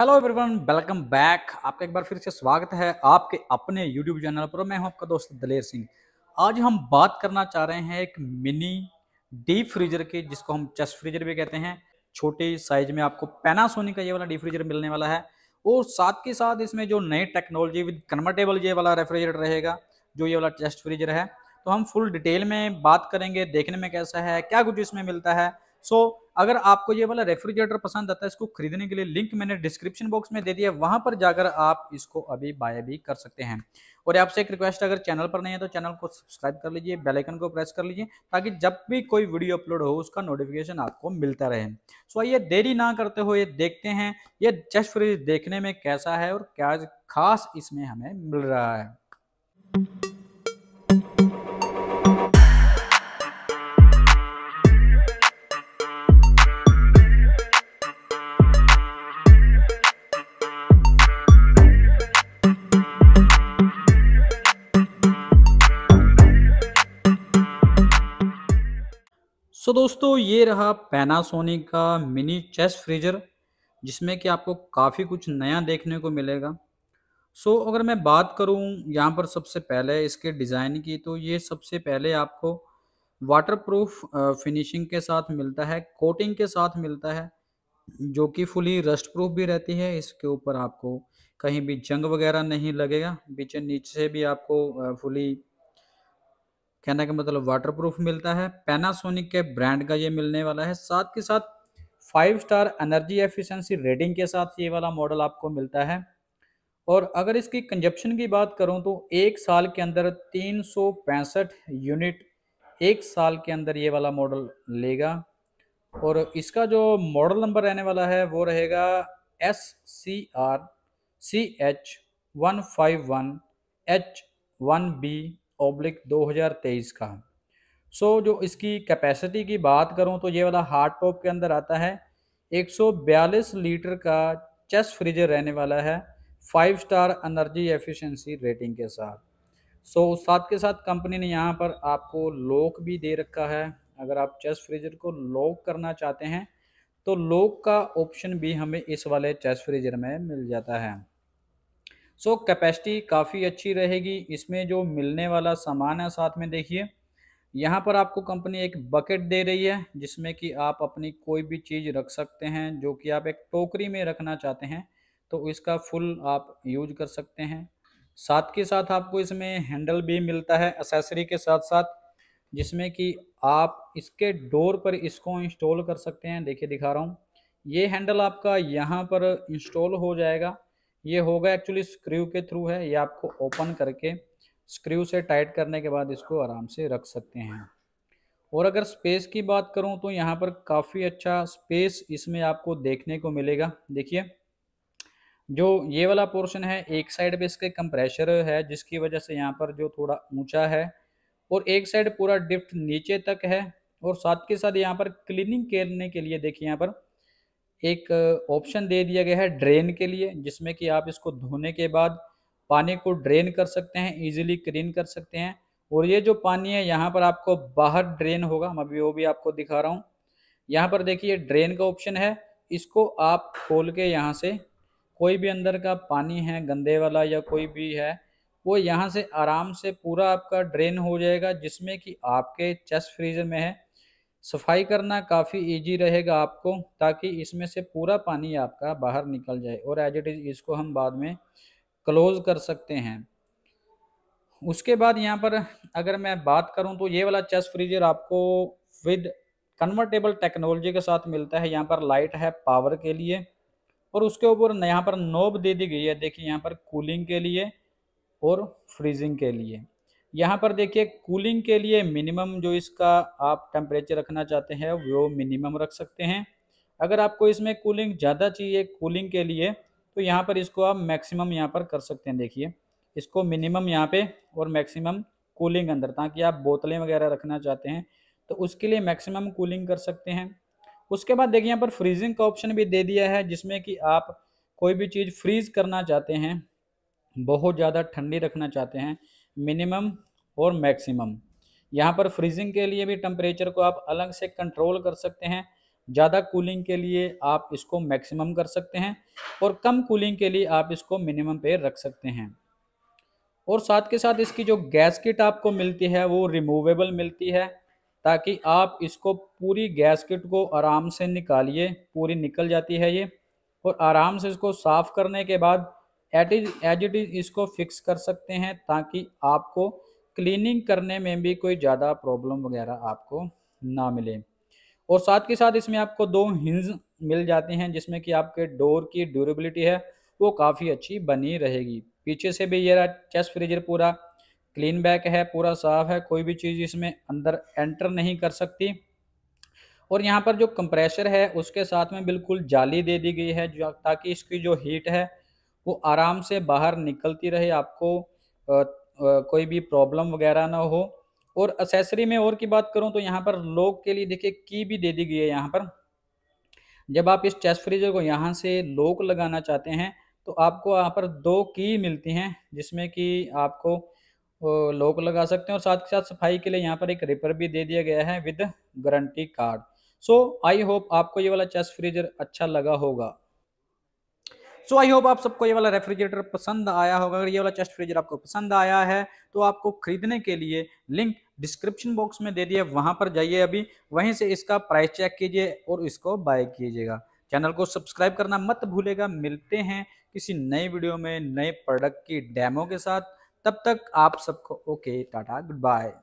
hello everyone welcome back आपका एक बार फिर से स्वागत है आपके अपने यूट्यूब चैनल पर मैं हूं आपका दोस्त दलेर सिंह आज हम बात करना चाह रहे हैं एक मिनी डीप फ्रीजर की जिसको हम चेस्ट फ्रीजर भी कहते हैं छोटे साइज में आपको पैनासोनिक का ये वाला डीप फ्रीजर मिलने वाला है और साथ के साथ इसमें जो नई टेक्नोलॉजी विद कन्वर्टेबल ये वाला रेफ्रिजरेटर रहेगा जो ये वाला चेस्ट फ्रीजर है तो हम फुल डिटेल में बात करेंगे देखने में कैसा है क्या कुछ इसमें मिलता है सो अगर आपको ये वाला रेफ्रिजरेटर पसंद आता है इसको खरीदने के लिए लिंक मैंने डिस्क्रिप्शन बॉक्स में दे दिया वहां पर जाकर आप इसको अभी बाय भी कर सकते हैं और आपसे एक रिक्वेस्ट अगर चैनल पर नहीं है तो चैनल को सब्सक्राइब कर लीजिए बेल आइकन को प्रेस कर लीजिए ताकि जब भी कोई वीडियो अपलोड हो उसका नोटिफिकेशन आपको मिलता रहे सो ये देरी ना करते हुए देखते हैं ये चेस्ट फ्रिज देखने में कैसा है और क्या खास इसमें हमें मिल रहा है सो so, दोस्तों ये रहा पैनासोनिक का मिनी चेस्ट फ्रीजर जिसमें कि आपको काफ़ी कुछ नया देखने को मिलेगा सो so, अगर मैं बात करूं यहाँ पर सबसे पहले इसके डिज़ाइन की तो ये सबसे पहले आपको वाटरप्रूफ फिनिशिंग के साथ मिलता है कोटिंग के साथ मिलता है जो कि फुली रस्ट प्रूफ भी रहती है इसके ऊपर आपको कहीं भी जंग वगैरह नहीं लगेगा बीच नीचे से भी आपको फुली कहने का मतलब वाटरप्रूफ मिलता है पैनासोनिक के ब्रांड का ये मिलने वाला है साथ के साथ five star energy efficiency rating के साथ ये वाला मॉडल आपको मिलता है और अगर इसकी कंजप्शन की बात करूँ तो एक साल के अंदर तीन यूनिट एक साल के अंदर ये वाला मॉडल लेगा और इसका जो मॉडल नंबर रहने वाला है वो रहेगा S C R C H one five one H one B oblique 2023 का सो so, जो इसकी कैपेसिटी की बात करूं तो ये वाला हार्ड टॉप के अंदर आता है 142 लीटर का चेस्ट फ्रीजर रहने वाला है five star energy efficiency rating के साथ सो so, साथ के साथ कंपनी ने यहाँ पर आपको लॉक भी दे रखा है अगर आप चेस्ट फ्रीजर को लॉक करना चाहते हैं तो लॉक का ऑप्शन भी हमें इस वाले चेस्ट फ्रीजर में मिल जाता है सो so, कैपेसिटी काफ़ी अच्छी रहेगी इसमें जो मिलने वाला सामान है साथ में देखिए यहाँ पर आपको कंपनी एक बकेट दे रही है जिसमें कि आप अपनी कोई भी चीज़ रख सकते हैं जो कि आप एक टोकरी में रखना चाहते हैं तो इसका फुल आप यूज कर सकते हैं साथ के साथ आपको इसमें हैंडल भी मिलता है एसेसरी के साथ साथ जिसमें कि आप इसके डोर पर इसको इंस्टॉल कर सकते हैं देखिए दिखा रहा हूँ ये हैंडल आपका यहाँ पर इंस्टॉल हो जाएगा ये होगा एक्चुअली स्क्रू के थ्रू है ये आपको ओपन करके स्क्रू से टाइट करने के बाद इसको आराम से रख सकते हैं और अगर स्पेस की बात करूं तो यहाँ पर काफ़ी अच्छा स्पेस इसमें आपको देखने को मिलेगा देखिए जो ये वाला पोर्शन है एक साइड पे इसके कंप्रेशर है जिसकी वजह से यहाँ पर जो थोड़ा ऊंचा है और एक साइड पूरा डिफ्ट नीचे तक है और साथ के साथ यहाँ पर क्लीनिंग करने के लिए देखिए यहाँ पर एक ऑप्शन दे दिया गया है ड्रेन के लिए जिसमें कि आप इसको धोने के बाद पानी को ड्रेन कर सकते हैं इजीली क्लीन कर सकते हैं और ये जो पानी है यहाँ पर आपको बाहर ड्रेन होगा मैं अभी वो भी आपको दिखा रहा हूँ यहाँ पर देखिए ड्रेन का ऑप्शन है इसको आप खोल के यहाँ से कोई भी अंदर का पानी है गंदे वाला या कोई भी है वो यहाँ से आराम से पूरा आपका ड्रेन हो जाएगा जिसमें कि आपके चेस्ट फ्रीजर में है सफाई करना काफ़ी इजी रहेगा आपको ताकि इसमें से पूरा पानी आपका बाहर निकल जाए और एज इट इज़ इसको हम बाद में क्लोज कर सकते हैं उसके बाद यहाँ पर अगर मैं बात करूँ तो ये वाला चेस्ट फ्रीजर आपको विद कन्वर्टेबल टेक्नोलॉजी के साथ मिलता है यहाँ पर लाइट है पावर के लिए और उसके ऊपर यहाँ पर नोब दे दी गई है देखिए यहाँ पर कूलिंग के लिए और फ्रीजिंग के लिए यहाँ पर देखिए कूलिंग के लिए मिनिमम जो इसका आप टेम्परेचर रखना चाहते हैं वो मिनिमम रख सकते हैं अगर आपको इसमें कूलिंग ज़्यादा चाहिए कूलिंग के लिए तो यहाँ पर इसको आप मैक्सिमम यहाँ पर कर सकते हैं देखिए इसको मिनिमम यहाँ पे और मैक्सिमम कूलिंग अंदर ताकि आप बोतलें वगैरह रखना चाहते हैं तो उसके लिए मैक्सिमम कूलिंग कर सकते हैं उसके बाद देखिए यहाँ पर फ्रीजिंग का ऑप्शन भी दे दिया है जिसमें कि आप कोई भी चीज़ फ्रीज़ करना चाहते हैं बहुत ज़्यादा ठंडी रखना चाहते हैं मिनिमम और मैक्सिमम यहाँ पर फ्रीजिंग के लिए भी टेम्परेचर को आप अलग से कंट्रोल कर सकते हैं ज़्यादा कूलिंग के लिए आप इसको मैक्सिमम कर सकते हैं और कम कूलिंग के लिए आप इसको मिनिमम पे रख सकते हैं और साथ के साथ इसकी जो गैस किट आपको मिलती है वो रिमूवेबल मिलती है ताकि आप इसको पूरी गैस किट को आराम से निकालिए पूरी निकल जाती है ये और आराम से इसको साफ़ करने के बाद at is as it is इसको फिक्स कर सकते हैं ताकि आपको क्लीनिंग करने में भी कोई ज़्यादा प्रॉब्लम वगैरह आपको ना मिले और साथ के साथ इसमें आपको दो हिंज मिल जाते हैं जिसमें कि आपके डोर की ड्यूरेबिलिटी है वो काफ़ी अच्छी बनी रहेगी पीछे से भी ये चेस्ट फ्रीजर पूरा क्लीन बैक है पूरा साफ है कोई भी चीज़ इसमें अंदर एंटर नहीं कर सकती और यहाँ पर जो कंप्रेसर है उसके साथ में बिल्कुल जाली दे दी गई है जो ताकि इसकी जो हीट है वो आराम से बाहर निकलती रहे आपको आ, आ, कोई भी प्रॉब्लम वगैरह ना हो और असेसरी में और की बात करूँ तो यहाँ पर लॉक के लिए देखिए की भी दे दी गई है यहाँ पर जब आप इस चेस्ट फ्रीजर को यहाँ से लॉक लगाना चाहते हैं तो आपको यहाँ पर दो की मिलती हैं जिसमें कि आपको लॉक लगा सकते हैं और साथ के साथ सफाई के लिए यहाँ पर एक रिपर भी दे दिया गया है with guarantee card so I hope आपको ये वाला चेस्ट फ्रीजर अच्छा लगा होगा सो आई होप आप सबको ये वाला रेफ्रिजरेटर पसंद आया होगा अगर ये वाला चेस्ट फ्रीजर आपको पसंद आया है तो आपको खरीदने के लिए लिंक डिस्क्रिप्शन बॉक्स में दे दिया वहां पर जाइए अभी वहीं से इसका प्राइस चेक कीजिए और इसको बाय कीजिएगा चैनल को सब्सक्राइब करना मत भूलेगा मिलते हैं किसी नए वीडियो में नए प्रोडक्ट की डेमो के साथ तब तक आप सबको ओके टाटा गुड बाय